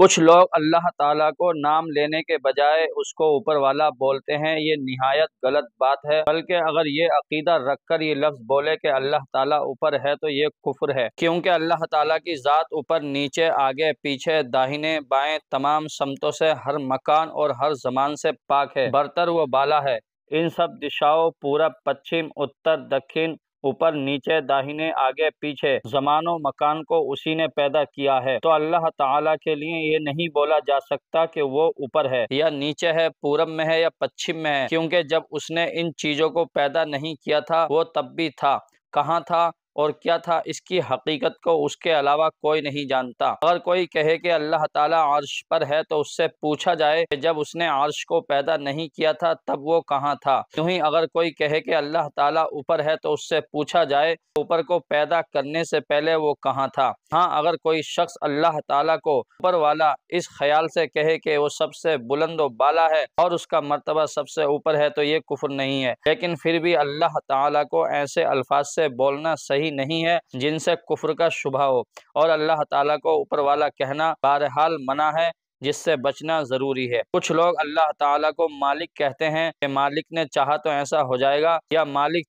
कुछ लोग अल्लाह ताला को नाम लेने के बजाय उसको ऊपर वाला बोलते हैं ये नहायत गलत बात है बल्कि अगर ये अकीदा रख कर ये लफ्ज़ बोले कि अल्लाह ताला ऊपर है तो ये कुफर है क्योंकि अल्लाह ताला की ज़ात ऊपर नीचे आगे पीछे दाहिने बाएं तमाम समतों से हर मकान और हर जमान से पाक है बरतर व बाला है इन सब दिशाओं पूरब पश्चिम उत्तर दक्षिण ऊपर नीचे दाहिने आगे पीछे जमानो मकान को उसी ने पैदा किया है तो अल्लाह ताला के लिए ये नहीं बोला जा सकता कि वो ऊपर है या नीचे है पूरब में है या पश्चिम में है क्योंकि जब उसने इन चीजों को पैदा नहीं किया था वो तब भी था कहाँ था और क्या था इसकी हकीकत को उसके अलावा कोई नहीं जानता अगर कोई कहे कि अल्लाह ताला आर्श पर है तो उससे पूछा जाए कि जब उसने आर्श को पैदा नहीं किया था तब वो कहाँ था क्यों ही अगर कोई कहे कि अल्लाह ताला ऊपर है तो उससे पूछा जाए ऊपर को पैदा करने से पहले वो कहाँ था हाँ अगर कोई शख्स अल्लाह ताला को ऊपर वाला इस ख्याल से कहे कि वो सबसे बुलंद बाला है और उसका मरतबा सबसे ऊपर है तो ये कुफर नहीं है लेकिन फिर भी अल्लाह ताला को ऐसे अल्फाज से बोलना सही सही नहीं है जिनसे कुफर का शुभ हो और अल्लाह ताला को ऊपर वाला कहना बहरहाल मना है जिससे बचना ज़रूरी है कुछ लोग अल्लाह ताला को मालिक कहते हैं कि मालिक ने चाहा तो ऐसा हो जाएगा या मालिक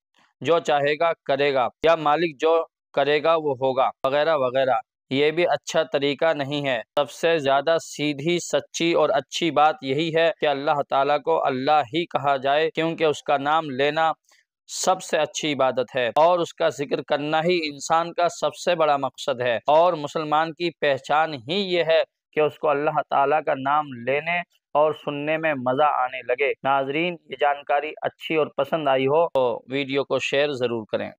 जो चाहेगा करेगा या मालिक जो करेगा वो होगा वगैरह वगैरह ये भी अच्छा तरीका नहीं है सबसे ज़्यादा सीधी सच्ची और अच्छी बात यही है कि अल्लाह ताला को अल्लाह ही कहा जाए क्योंकि उसका नाम लेना सबसे अच्छी इबादत है और उसका जिक्र करना ही इंसान का सबसे बड़ा मकसद है और मुसलमान की पहचान ही ये है कि उसको अल्लाह ताला का नाम लेने और सुनने में मज़ा आने लगे नाजरीन ये जानकारी अच्छी और पसंद आई हो तो वीडियो को शेयर ज़रूर करें